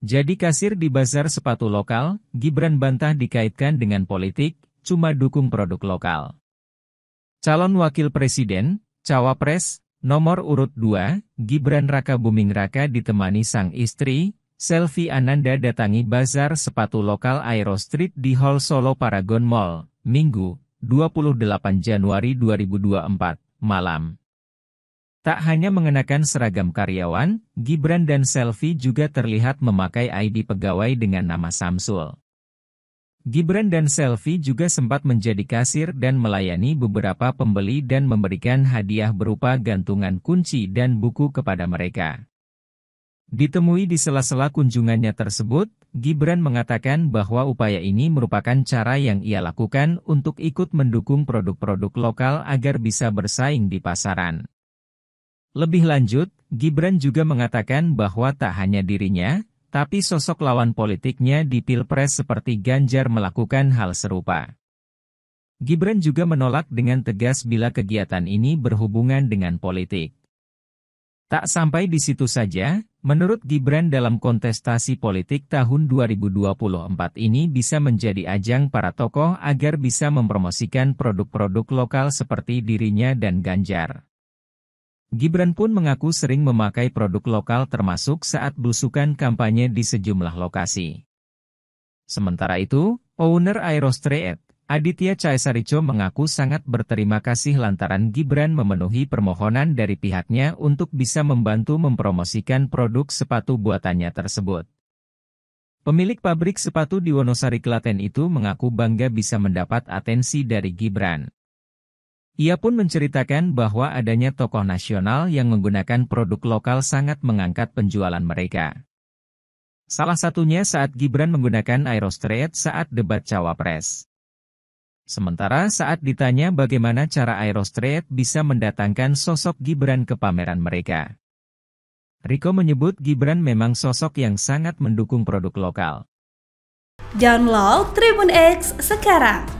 Jadi kasir di bazar sepatu lokal, Gibran bantah dikaitkan dengan politik, cuma dukung produk lokal. Calon Wakil Presiden, Cawapres, nomor urut 2, Gibran Raka Buming Raka ditemani sang istri, Selvi Ananda datangi bazar sepatu lokal Aero Street di Hall Solo Paragon Mall, Minggu, 28 Januari 2024, malam. Tak hanya mengenakan seragam karyawan, Gibran dan Selvi juga terlihat memakai ID pegawai dengan nama Samsul. Gibran dan Selvi juga sempat menjadi kasir dan melayani beberapa pembeli dan memberikan hadiah berupa gantungan kunci dan buku kepada mereka. Ditemui di sela-sela kunjungannya tersebut, Gibran mengatakan bahwa upaya ini merupakan cara yang ia lakukan untuk ikut mendukung produk-produk lokal agar bisa bersaing di pasaran. Lebih lanjut, Gibran juga mengatakan bahwa tak hanya dirinya, tapi sosok lawan politiknya di Pilpres seperti Ganjar melakukan hal serupa. Gibran juga menolak dengan tegas bila kegiatan ini berhubungan dengan politik. Tak sampai di situ saja, menurut Gibran dalam kontestasi politik tahun 2024 ini bisa menjadi ajang para tokoh agar bisa mempromosikan produk-produk lokal seperti dirinya dan Ganjar. Gibran pun mengaku sering memakai produk lokal termasuk saat belusukan kampanye di sejumlah lokasi. Sementara itu, owner Aerostreet, Aditya Caesarico mengaku sangat berterima kasih lantaran Gibran memenuhi permohonan dari pihaknya untuk bisa membantu mempromosikan produk sepatu buatannya tersebut. Pemilik pabrik sepatu di Wonosari Klaten itu mengaku bangga bisa mendapat atensi dari Gibran. Ia pun menceritakan bahwa adanya tokoh nasional yang menggunakan produk lokal sangat mengangkat penjualan mereka. Salah satunya saat Gibran menggunakan Aerostrade saat debat Cawapres. Sementara saat ditanya bagaimana cara Aerostrade bisa mendatangkan sosok Gibran ke pameran mereka. Riko menyebut Gibran memang sosok yang sangat mendukung produk lokal. Download Tribun X sekarang